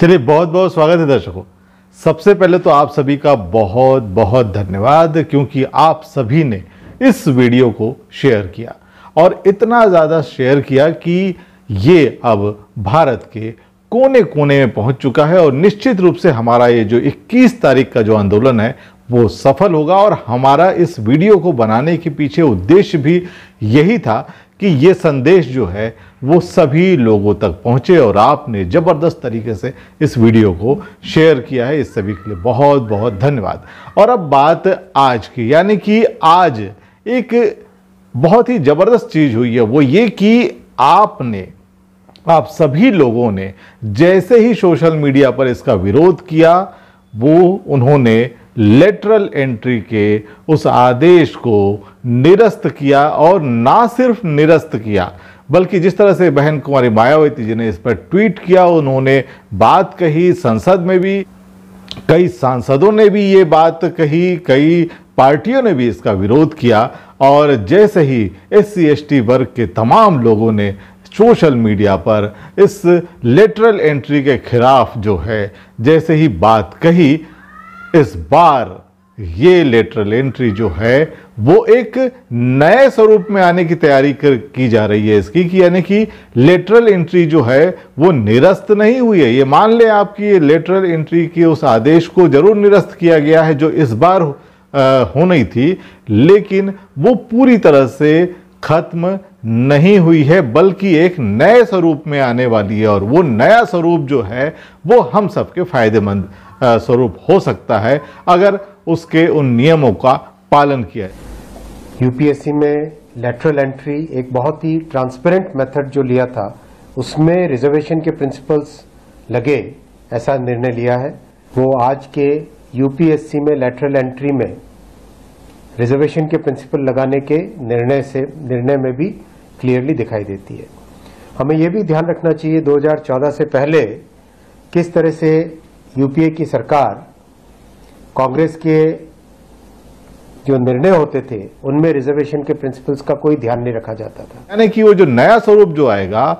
चलिए बहुत बहुत स्वागत है दर्शकों सबसे पहले तो आप सभी का बहुत बहुत धन्यवाद क्योंकि आप सभी ने इस वीडियो को शेयर किया और इतना ज़्यादा शेयर किया कि ये अब भारत के कोने कोने में पहुंच चुका है और निश्चित रूप से हमारा ये जो 21 तारीख का जो आंदोलन है वो सफल होगा और हमारा इस वीडियो को बनाने के पीछे उद्देश्य भी यही था कि ये संदेश जो है वो सभी लोगों तक पहुंचे और आपने ज़बरदस्त तरीके से इस वीडियो को शेयर किया है इस सभी के लिए बहुत बहुत धन्यवाद और अब बात आज की यानी कि आज एक बहुत ही ज़बरदस्त चीज़ हुई है वो ये कि आपने आप सभी लोगों ने जैसे ही सोशल मीडिया पर इसका विरोध किया वो उन्होंने लेटरल एंट्री के उस आदेश को निरस्त किया और ना सिर्फ निरस्त किया बल्कि जिस तरह से बहन कुमारी मायावती जी ने इस पर ट्वीट किया उन्होंने बात कही संसद में भी कई सांसदों ने भी ये बात कही कई पार्टियों ने भी इसका विरोध किया और जैसे ही एस सी वर्ग के तमाम लोगों ने सोशल मीडिया पर इस लेटरल एंट्री के खिलाफ जो है जैसे ही बात कही इस बार ये लेटरल एंट्री जो है वो एक नए स्वरूप में आने की तैयारी कर की जा रही है इसकी कि यानी कि लेटरल एंट्री जो है वो निरस्त नहीं हुई है ये मान लें आपकी ये लेटरल एंट्री के उस आदेश को जरूर निरस्त किया गया है जो इस बार होनी थी लेकिन वो पूरी तरह से खत्म नहीं हुई है बल्कि एक नए स्वरूप में आने वाली है और वो नया स्वरूप जो है वो हम सबके फायदेमंद स्वरूप हो सकता है अगर उसके उन नियमों का पालन किया यूपीएससी में लेटरल एंट्री एक बहुत ही ट्रांसपेरेंट मेथड जो लिया था उसमें रिजर्वेशन के प्रिंसिपल्स लगे ऐसा निर्णय लिया है वो आज के यूपीएससी में लेटरल एंट्री में रिजर्वेशन के प्रिंसिपल लगाने के निर्णय से निर्णय में भी क्लियरली दिखाई देती है हमें यह भी ध्यान रखना चाहिए 2014 से पहले किस तरह से यूपीए की सरकार कांग्रेस के जो निर्णय होते थे उनमें रिजर्वेशन के प्रिंसिपल्स का कोई ध्यान नहीं रखा जाता था यानी कि वो जो नया स्वरूप जो आएगा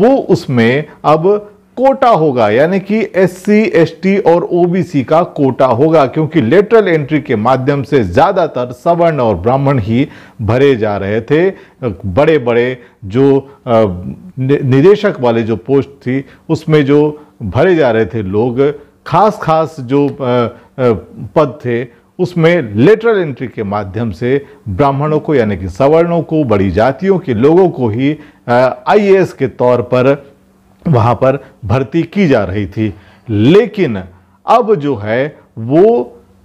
वो उसमें अब कोटा होगा यानी कि एससी, एसटी और ओबीसी का कोटा होगा क्योंकि लेटरल एंट्री के माध्यम से ज़्यादातर सवर्ण और ब्राह्मण ही भरे जा रहे थे बड़े बड़े जो निदेशक वाले जो पोस्ट थी उसमें जो भरे जा रहे थे लोग खास खास जो पद थे उसमें लेटरल एंट्री के माध्यम से ब्राह्मणों को यानी कि सवर्णों को बड़ी जातियों के लोगों को ही आईएएस के तौर पर वहाँ पर भर्ती की जा रही थी लेकिन अब जो है वो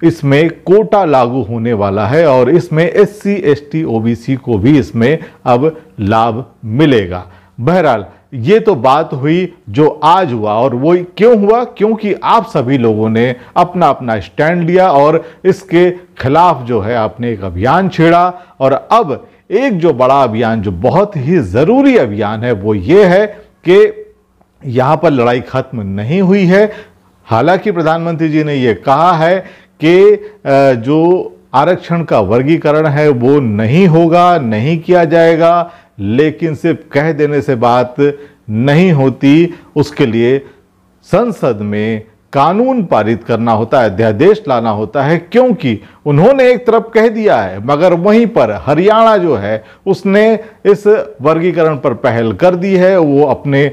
इसमें कोटा लागू होने वाला है और इसमें S C S T O B C को भी इसमें अब लाभ मिलेगा बहरहाल ये तो बात हुई जो आज हुआ और वो क्यों हुआ क्योंकि आप सभी लोगों ने अपना अपना स्टैंड लिया और इसके खिलाफ जो है आपने एक अभियान छेड़ा और अब एक जो बड़ा अभियान जो बहुत ही ज़रूरी अभियान है वो ये है कि यहाँ पर लड़ाई खत्म नहीं हुई है हालांकि प्रधानमंत्री जी ने ये कहा है कि जो आरक्षण का वर्गीकरण है वो नहीं होगा नहीं किया जाएगा लेकिन सिर्फ कह देने से बात नहीं होती उसके लिए संसद में कानून पारित करना होता है अध्यादेश लाना होता है क्योंकि उन्होंने एक तरफ कह दिया है मगर वहीं पर हरियाणा जो है उसने इस वर्गीकरण पर पहल कर दी है वो अपने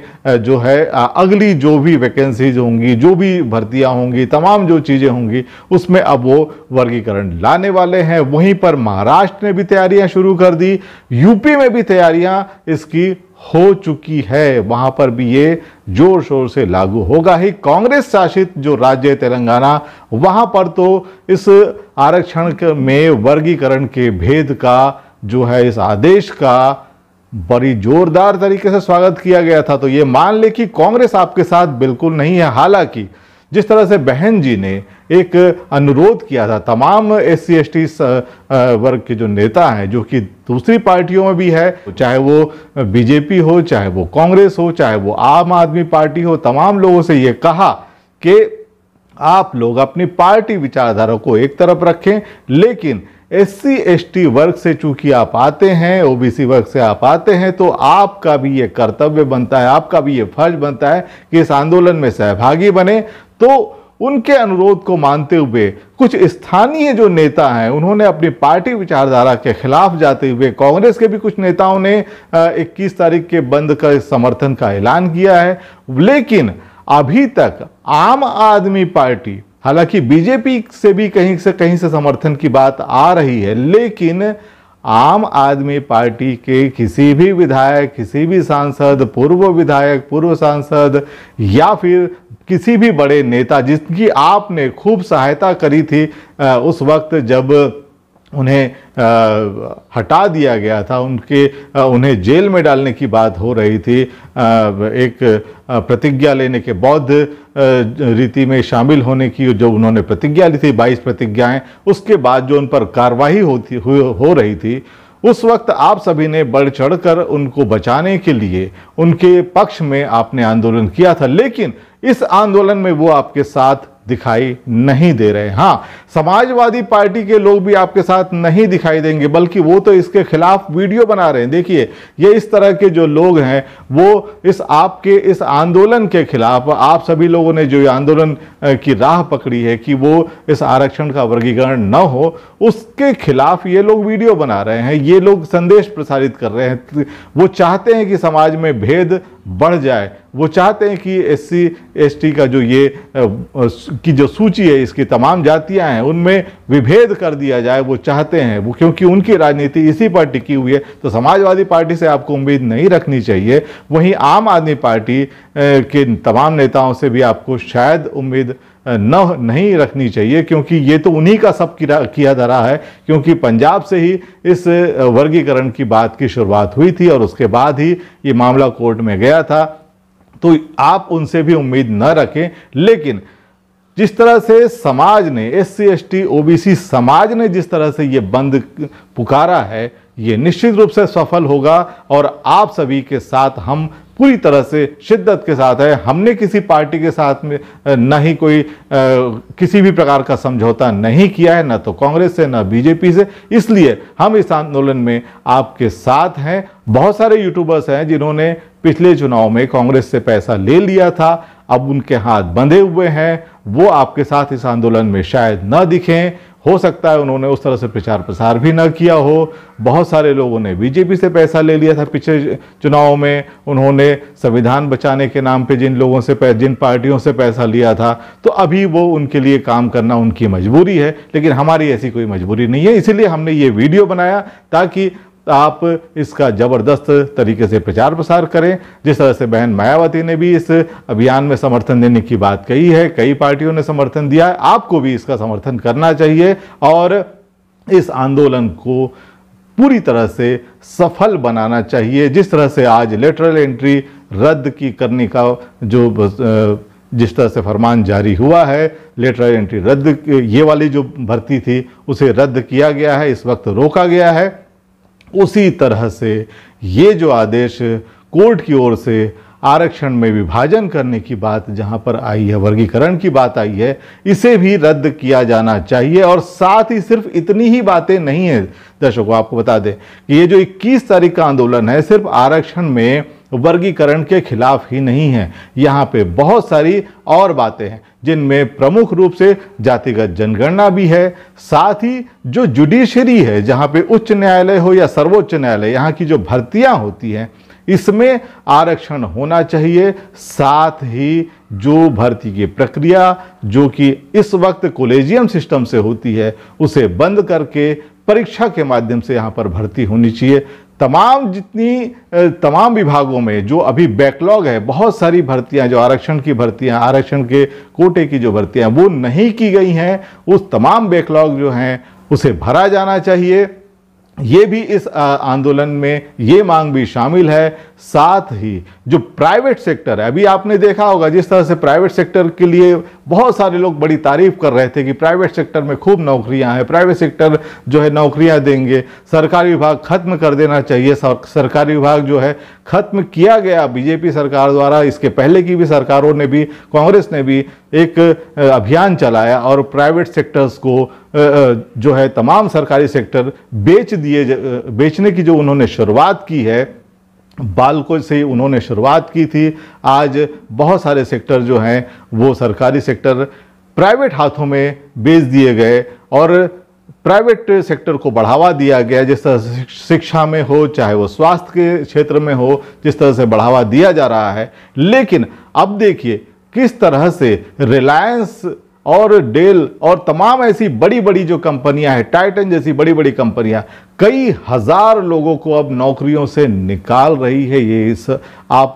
जो है अगली जो भी वैकेंसीज होंगी जो भी भर्तियां होंगी तमाम जो चीज़ें होंगी उसमें अब वो वर्गीकरण लाने वाले हैं वहीं पर महाराष्ट्र ने भी तैयारियाँ शुरू कर दी यूपी में भी तैयारियाँ इसकी हो चुकी है वहां पर भी ये जोर शोर से लागू होगा ही कांग्रेस शासित जो राज्य है तेलंगाना वहां पर तो इस आरक्षण में वर्गीकरण के भेद का जो है इस आदेश का बड़ी जोरदार तरीके से स्वागत किया गया था तो ये मान ले कि कांग्रेस आपके साथ बिल्कुल नहीं है हालांकि जिस तरह से बहन जी ने एक अनुरोध किया था तमाम एस सी वर्ग के जो नेता हैं जो कि दूसरी पार्टियों में भी है चाहे वो बीजेपी हो चाहे वो कांग्रेस हो चाहे वो आम आदमी पार्टी हो तमाम लोगों से ये कहा कि आप लोग अपनी पार्टी विचारधारा को एक तरफ रखें लेकिन एस सी वर्ग से चूंकि आप आते हैं ओबीसी वर्ग से आप आते हैं तो आपका भी ये कर्तव्य बनता है आपका भी ये फर्ज बनता है कि इस आंदोलन में सहभागी बने तो उनके अनुरोध को मानते हुए कुछ स्थानीय जो नेता हैं उन्होंने अपनी पार्टी विचारधारा के खिलाफ जाते हुए कांग्रेस के भी कुछ नेताओं ने 21 तारीख के बंद का समर्थन का ऐलान किया है लेकिन अभी तक आम आदमी पार्टी हालांकि बीजेपी से भी कहीं से कहीं से समर्थन की बात आ रही है लेकिन आम आदमी पार्टी के किसी भी विधायक किसी भी सांसद पूर्व विधायक पूर्व सांसद या फिर किसी भी बड़े नेता जिसकी आपने खूब सहायता करी थी उस वक्त जब उन्हें आ, हटा दिया गया था उनके आ, उन्हें जेल में डालने की बात हो रही थी आ, एक प्रतिज्ञा लेने के बौद्ध रीति में शामिल होने की जो उन्होंने प्रतिज्ञा ली थी 22 प्रतिज्ञाएं उसके बाद जो उन पर कार्रवाई होती हो, हो रही थी उस वक्त आप सभी ने बढ़ चढ़कर उनको बचाने के लिए उनके पक्ष में आपने आंदोलन किया था लेकिन इस आंदोलन में वो आपके साथ दिखाई नहीं दे रहे हाँ समाजवादी पार्टी के लोग भी आपके साथ नहीं दिखाई देंगे बल्कि वो तो इसके खिलाफ वीडियो बना रहे हैं देखिए ये इस तरह के जो लोग हैं वो इस आपके इस आंदोलन के खिलाफ आप सभी लोगों ने जो आंदोलन की राह पकड़ी है कि वो इस आरक्षण का वर्गीकरण न हो उसके खिलाफ ये लोग वीडियो बना रहे हैं ये लोग संदेश प्रसारित कर रहे हैं वो चाहते हैं कि समाज में भेद बढ़ जाए वो चाहते हैं कि एस सी का जो ये की जो सूची है इसकी तमाम जातियां हैं हैं उनमें विभेद कर दिया जाए वो चाहते हैं वो क्योंकि उनकी राजनीति इसी पर टिकी हुई है तो समाजवादी पार्टी से आपको उम्मीद नहीं रखनी चाहिए वहीं आम आदमी पार्टी के तमाम नेताओं से भी आपको शायद उम्मीद न नहीं रखनी चाहिए क्योंकि ये तो उन्हीं का सब किया धरा है क्योंकि पंजाब से ही इस वर्गीकरण की बात की शुरुआत हुई थी और उसके बाद ही ये मामला कोर्ट में गया था तो आप उनसे भी उम्मीद न रखें लेकिन जिस तरह से समाज ने S C S T OBC समाज ने जिस तरह से ये बंद पुकारा है ये निश्चित रूप से सफल होगा और आप सभी के साथ हम पूरी तरह से शिद्दत के साथ है हमने किसी पार्टी के साथ में न ही कोई आ, किसी भी प्रकार का समझौता नहीं किया है न तो कांग्रेस से न बीजेपी से इसलिए हम इस आंदोलन में आपके साथ हैं बहुत सारे यूट्यूबर्स हैं जिन्होंने पिछले चुनाव में कांग्रेस से पैसा ले लिया था अब उनके हाथ बंधे हुए हैं वो आपके साथ इस आंदोलन में शायद न दिखें हो सकता है उन्होंने उस तरह से प्रचार प्रसार भी न किया हो बहुत सारे लोगों ने बीजेपी से पैसा ले लिया था पिछले चुनाव में उन्होंने संविधान बचाने के नाम पे जिन लोगों से जिन पार्टियों से पैसा लिया था तो अभी वो उनके लिए काम करना उनकी मजबूरी है लेकिन हमारी ऐसी कोई मजबूरी नहीं है इसीलिए हमने ये वीडियो बनाया ताकि तो आप इसका ज़बरदस्त तरीके से प्रचार प्रसार करें जिस तरह से बहन मायावती ने भी इस अभियान में समर्थन देने की बात कही है कई पार्टियों ने समर्थन दिया है आपको भी इसका समर्थन करना चाहिए और इस आंदोलन को पूरी तरह से सफल बनाना चाहिए जिस तरह से आज लेटरल एंट्री रद्द की करने का जो जिस तरह से फरमान जारी हुआ है लेटरल एंट्री रद्द ये वाली जो भर्ती थी उसे रद्द किया गया है इस वक्त रोका गया है उसी तरह से ये जो आदेश कोर्ट की ओर से आरक्षण में विभाजन करने की बात जहां पर आई है वर्गीकरण की बात आई है इसे भी रद्द किया जाना चाहिए और साथ ही सिर्फ इतनी ही बातें नहीं है दर्शकों आपको बता दें कि ये जो 21 तारीख का आंदोलन है सिर्फ आरक्षण में वर्गीकरण के खिलाफ ही नहीं है यहाँ पे बहुत सारी और बातें हैं जिनमें प्रमुख रूप से जातिगत जनगणना भी है साथ ही जो जुडिशरी है जहाँ पे उच्च न्यायालय हो या सर्वोच्च न्यायालय यहाँ की जो भर्तियाँ होती हैं इसमें आरक्षण होना चाहिए साथ ही जो भर्ती की प्रक्रिया जो कि इस वक्त कोलेजियम सिस्टम से होती है उसे बंद करके परीक्षा के माध्यम से यहाँ पर भर्ती होनी चाहिए तमाम जितनी तमाम विभागों में जो अभी बैकलॉग है बहुत सारी भर्तियां जो आरक्षण की भर्तियां आरक्षण के कोटे की जो भर्तियां वो नहीं की गई हैं उस तमाम बैकलॉग जो हैं उसे भरा जाना चाहिए ये भी इस आंदोलन में ये मांग भी शामिल है साथ ही जो प्राइवेट सेक्टर है अभी आपने देखा होगा जिस तरह से प्राइवेट सेक्टर के लिए बहुत सारे लोग बड़ी तारीफ कर रहे थे कि प्राइवेट सेक्टर में खूब नौकरियां हैं प्राइवेट सेक्टर जो है नौकरियां देंगे सरकारी विभाग खत्म कर देना चाहिए सरकारी विभाग जो है खत्म किया गया बीजेपी सरकार द्वारा इसके पहले की भी सरकारों ने भी कांग्रेस ने भी एक अभियान चलाया और प्राइवेट सेक्टर्स को जो है तमाम सरकारी सेक्टर बेच दिए बेचने की जो उन्होंने शुरुआत की है बालकों से उन्होंने शुरुआत की थी आज बहुत सारे सेक्टर जो हैं वो सरकारी सेक्टर प्राइवेट हाथों में बेच दिए गए और प्राइवेट सेक्टर को बढ़ावा दिया गया जिस तरह से शिक्षा में हो चाहे वो स्वास्थ्य के क्षेत्र में हो जिस तरह से बढ़ावा दिया जा रहा है लेकिन अब देखिए किस तरह से रिलायंस और डेल और तमाम ऐसी बड़ी बड़ी जो कंपनियां हैं टाइटन जैसी बड़ी बड़ी कंपनियां कई हजार लोगों को अब नौकरियों से निकाल रही है ये इस आप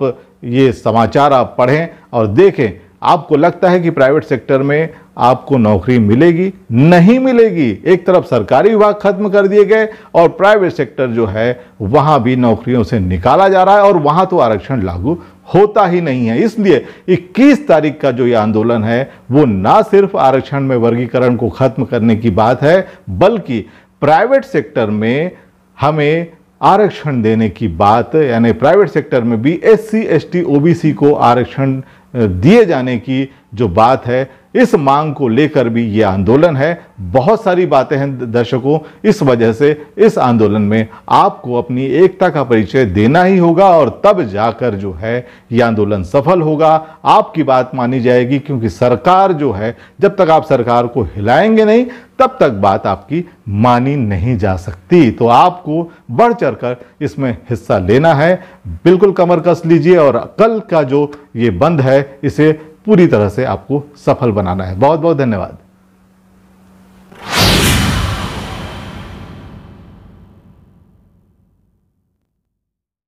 ये समाचार आप पढ़ें और देखें आपको लगता है कि प्राइवेट सेक्टर में आपको नौकरी मिलेगी नहीं मिलेगी एक तरफ सरकारी विभाग खत्म कर दिए गए और प्राइवेट सेक्टर जो है वहाँ भी नौकरियों से निकाला जा रहा है और वहाँ तो आरक्षण लागू होता ही नहीं है इसलिए 21 तारीख का जो ये आंदोलन है वो ना सिर्फ आरक्षण में वर्गीकरण को खत्म करने की बात है बल्कि प्राइवेट सेक्टर में हमें आरक्षण देने की बात यानी प्राइवेट सेक्टर में भी एस सी एस टी को आरक्षण दिए जाने की जो बात है इस मांग को लेकर भी ये आंदोलन है बहुत सारी बातें हैं दर्शकों इस वजह से इस आंदोलन में आपको अपनी एकता का परिचय देना ही होगा और तब जाकर जो है ये आंदोलन सफल होगा आपकी बात मानी जाएगी क्योंकि सरकार जो है जब तक आप सरकार को हिलाएंगे नहीं तब तक बात आपकी मानी नहीं जा सकती तो आपको बढ़ चढ़ कर इसमें हिस्सा लेना है बिल्कुल कमर कस लीजिए और कल का जो ये बंद है इसे पूरी तरह से आपको सफल बनाना है बहुत बहुत धन्यवाद